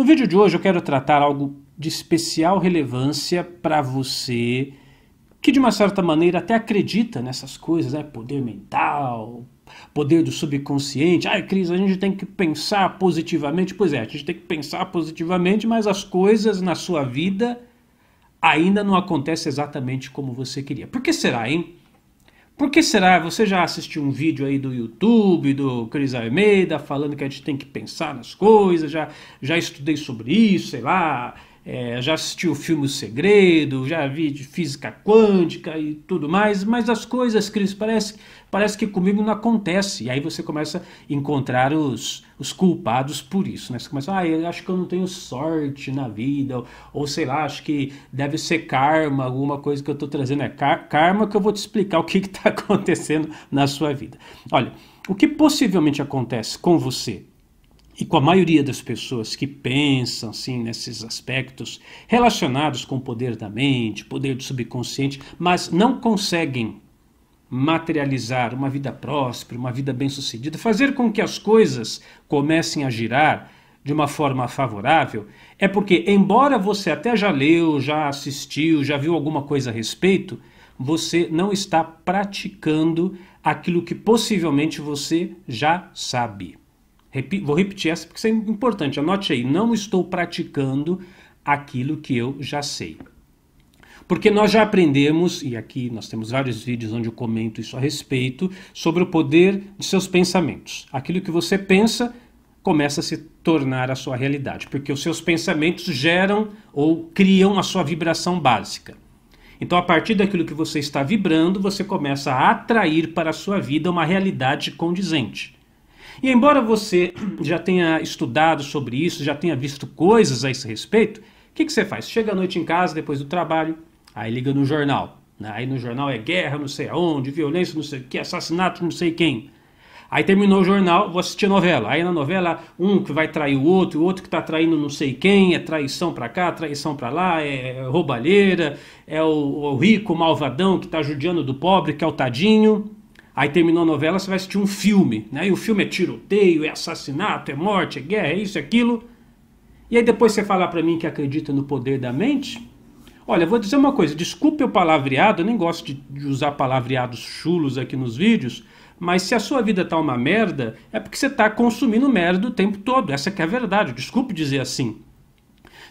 No vídeo de hoje eu quero tratar algo de especial relevância para você que de uma certa maneira até acredita nessas coisas, né? poder mental, poder do subconsciente. Ai, Cris, a gente tem que pensar positivamente. Pois é, a gente tem que pensar positivamente, mas as coisas na sua vida ainda não acontecem exatamente como você queria. Por que será, hein? Por que será? Você já assistiu um vídeo aí do YouTube, do Cris Almeida, falando que a gente tem que pensar nas coisas, já, já estudei sobre isso, sei lá, é, já assisti o filme O Segredo, já vi de física quântica e tudo mais, mas as coisas, Cris, parece, parece que comigo não acontece. E aí você começa a encontrar os, os culpados por isso, né? Você começa, ah, eu acho que eu não tenho sorte na vida, ou, ou sei lá, acho que deve ser karma, alguma coisa que eu estou trazendo é car karma que eu vou te explicar o que está acontecendo na sua vida. Olha, o que possivelmente acontece com você e com a maioria das pessoas que pensam assim nesses aspectos relacionados com o poder da mente, poder do subconsciente, mas não conseguem materializar uma vida próspera, uma vida bem-sucedida, fazer com que as coisas comecem a girar de uma forma favorável, é porque, embora você até já leu, já assistiu, já viu alguma coisa a respeito, você não está praticando aquilo que possivelmente você já sabe. vou repetir essa porque isso é importante. Anote aí: não estou praticando aquilo que eu já sei. Porque nós já aprendemos, e aqui nós temos vários vídeos onde eu comento isso a respeito, sobre o poder de seus pensamentos. Aquilo que você pensa começa a se tornar a sua realidade, porque os seus pensamentos geram ou criam a sua vibração básica. Então, a partir daquilo que você está vibrando, você começa a atrair para a sua vida uma realidade condizente. E embora você já tenha estudado sobre isso, já tenha visto coisas a esse respeito, o que, que você faz? Chega à noite em casa, depois do trabalho, Aí liga no jornal. Né? Aí no jornal é guerra, não sei aonde, violência, não sei o que, assassinato, não sei quem. Aí terminou o jornal, vou assistir novela. Aí na novela, um que vai trair o outro, o outro que tá traindo não sei quem, é traição pra cá, traição pra lá, é, é roubalheira, é o, o rico, malvadão que tá judiando do pobre, que é o tadinho. Aí terminou a novela, você vai assistir um filme, né? E o filme é tiroteio, é assassinato, é morte, é guerra, é isso, é aquilo. E aí depois você falar para mim que acredita no poder da mente, Olha, vou dizer uma coisa, desculpe o palavreado, eu nem gosto de, de usar palavreados chulos aqui nos vídeos, mas se a sua vida tá uma merda, é porque você está consumindo merda o tempo todo. Essa que é a verdade. Desculpe dizer assim.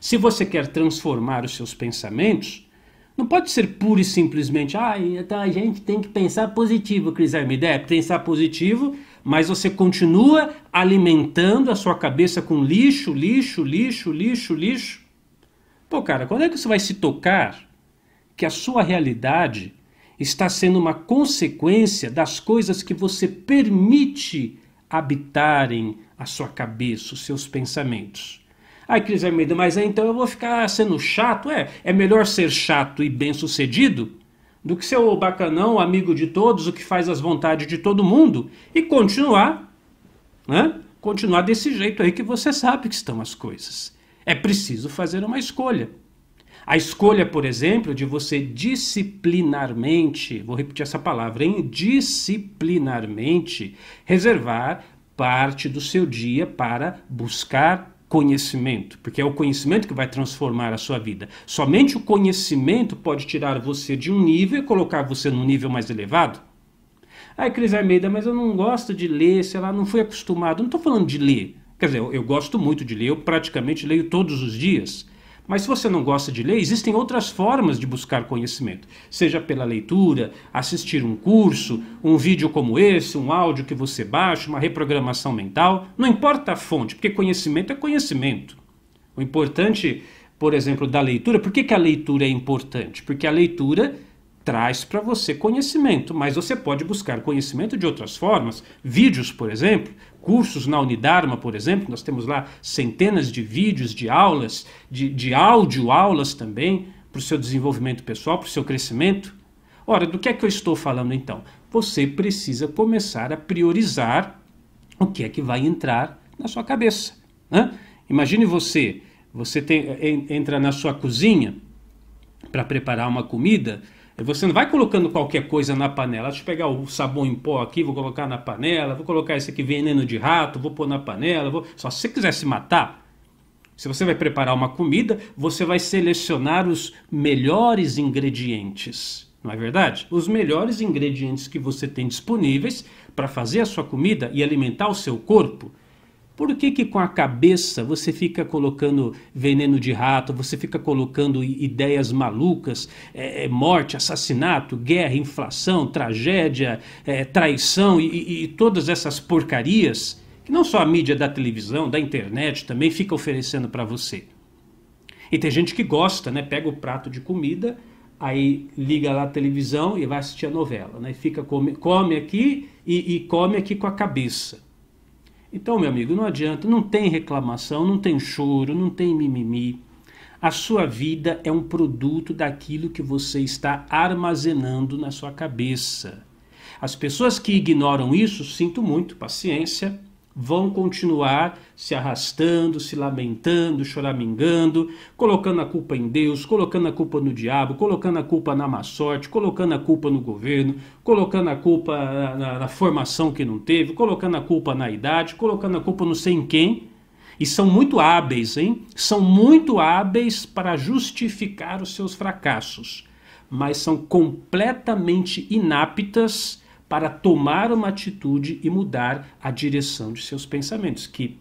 Se você quer transformar os seus pensamentos, não pode ser pura e simplesmente, ah, então a gente tem que pensar positivo, Cris Armida. É, pensar positivo, mas você continua alimentando a sua cabeça com lixo, lixo, lixo, lixo, lixo. Pô, cara, quando é que você vai se tocar que a sua realidade está sendo uma consequência das coisas que você permite habitarem a sua cabeça, os seus pensamentos? Ai, Cris Almeida, mas então eu vou ficar sendo chato? É, é melhor ser chato e bem-sucedido do que ser o bacanão, amigo de todos, o que faz as vontades de todo mundo e continuar, né? Continuar desse jeito aí que você sabe que estão as coisas. É preciso fazer uma escolha. A escolha, por exemplo, de você disciplinarmente, vou repetir essa palavra, hein? Disciplinarmente reservar parte do seu dia para buscar conhecimento, porque é o conhecimento que vai transformar a sua vida. Somente o conhecimento pode tirar você de um nível e colocar você num nível mais elevado. Ai, Cris Almeida, mas eu não gosto de ler, sei lá, não fui acostumado. Não estou falando de ler, Quer dizer, eu, eu gosto muito de ler, eu praticamente leio todos os dias. Mas se você não gosta de ler, existem outras formas de buscar conhecimento, seja pela leitura, assistir um curso, um vídeo como esse, um áudio que você baixa, uma reprogramação mental, não importa a fonte, porque conhecimento é conhecimento. O importante, por exemplo, da leitura, por que, que a leitura é importante? Porque a leitura traz para você conhecimento, mas você pode buscar conhecimento de outras formas, vídeos, por exemplo, cursos na Unidarma, por exemplo, nós temos lá centenas de vídeos, de aulas, de, de áudio aulas também, para o seu desenvolvimento pessoal, para o seu crescimento. Ora, do que é que eu estou falando então? Você precisa começar a priorizar o que é que vai entrar na sua cabeça. Né? Imagine você, você tem, entra na sua cozinha para preparar uma comida você não vai colocando qualquer coisa na panela. Deixa eu pegar o sabão em pó aqui, vou colocar na panela, vou colocar esse aqui veneno de rato, vou pôr na panela. Vou... Só se você quiser se matar, se você vai preparar uma comida, você vai selecionar os melhores ingredientes. Não é verdade? Os melhores ingredientes que você tem disponíveis para fazer a sua comida e alimentar o seu corpo. Por que, que com a cabeça você fica colocando veneno de rato, você fica colocando ideias malucas, é, é, morte, assassinato, guerra, inflação, tragédia, é, traição e, e, todas essas porcarias que não só a mídia da televisão, da internet também fica oferecendo para você? E tem gente que gosta, né? Pega o prato de comida, aí liga lá a televisão e vai assistir a novela, né? Fica come, come aqui e, e come aqui com a cabeça. Então, meu amigo, não adianta, não tem reclamação, não tem choro, não tem mimimi. A sua vida é um produto daquilo que você está armazenando na sua cabeça. As pessoas que ignoram isso, sinto muito, paciência, vão continuar se arrastando, se lamentando, choramingando, colocando a culpa em Deus, colocando a culpa no diabo, colocando a culpa na má sorte, colocando a culpa no governo, colocando a culpa na, na, na formação que não teve, colocando a culpa na idade, colocando a culpa não sei em quem. E são muito hábeis, hein? São muito hábeis para justificar os seus fracassos, mas são completamente inaptas para tomar uma atitude e mudar a direção de seus pensamentos, que,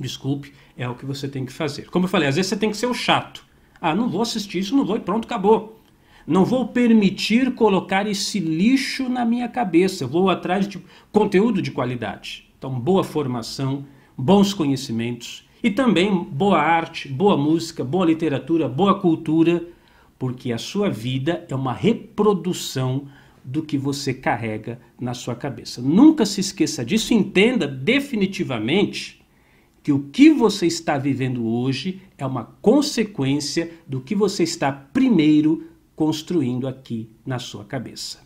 desculpe, é o que você tem que fazer. Como eu falei, às vezes você tem que ser o chato. Ah, não vou assistir isso, não vou e pronto, acabou. Não vou permitir colocar esse lixo na minha cabeça. Eu vou atrás de conteúdo de qualidade. Então, boa formação, bons conhecimentos e também boa arte, boa música, boa literatura, boa cultura, porque a sua vida é uma reprodução do que você carrega na sua cabeça. Nunca se esqueça disso, entenda definitivamente que o que você está vivendo hoje é uma consequência do que você está primeiro construindo aqui na sua cabeça.